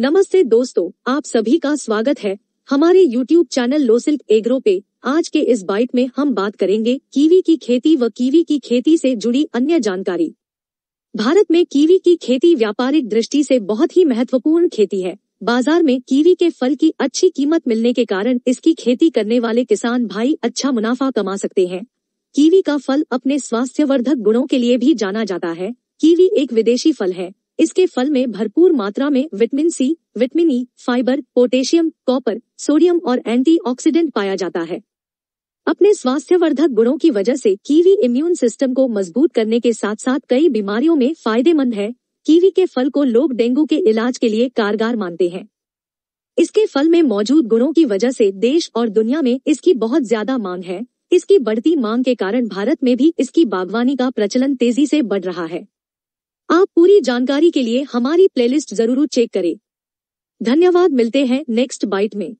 नमस्ते दोस्तों आप सभी का स्वागत है हमारे YouTube चैनल लोसिल्क एग्रो पे आज के इस बाइट में हम बात करेंगे कीवी की खेती व कीवी की खेती से जुड़ी अन्य जानकारी भारत में कीवी की खेती व्यापारिक दृष्टि से बहुत ही महत्वपूर्ण खेती है बाजार में कीवी के फल की अच्छी कीमत मिलने के कारण इसकी खेती करने वाले किसान भाई अच्छा मुनाफा कमा सकते हैं कीवी का फल अपने स्वास्थ्यवर्धक गुणों के लिए भी जाना जाता है कीवी एक विदेशी फल है इसके फल में भरपूर मात्रा में vitamin C vitamin E fibre potassium copper sodium और एंटीऑक्सीडेंट पाया जाता है अपने स्वास्थ्यवर्धक गुणों की वजह से कीवी इम्यून सिस्टम को मजबूत करने के साथ साथ कई बीमारियों में फायदेमंद है कीवी के फल को लोग डेंगू के इलाज के लिए कारगर मानते हैं इसके फल में मौजूद गुणों की वजह से देश और दुनिया में इसकी बहुत ज्यादा मांग है इसकी बढ़ती मांग के कारण भारत में भी इसकी बागवानी का प्रचलन तेजी से बढ़ रहा है आप पूरी जानकारी के लिए हमारी प्लेलिस्ट जरूर चेक करें धन्यवाद मिलते हैं नेक्स्ट बाइट में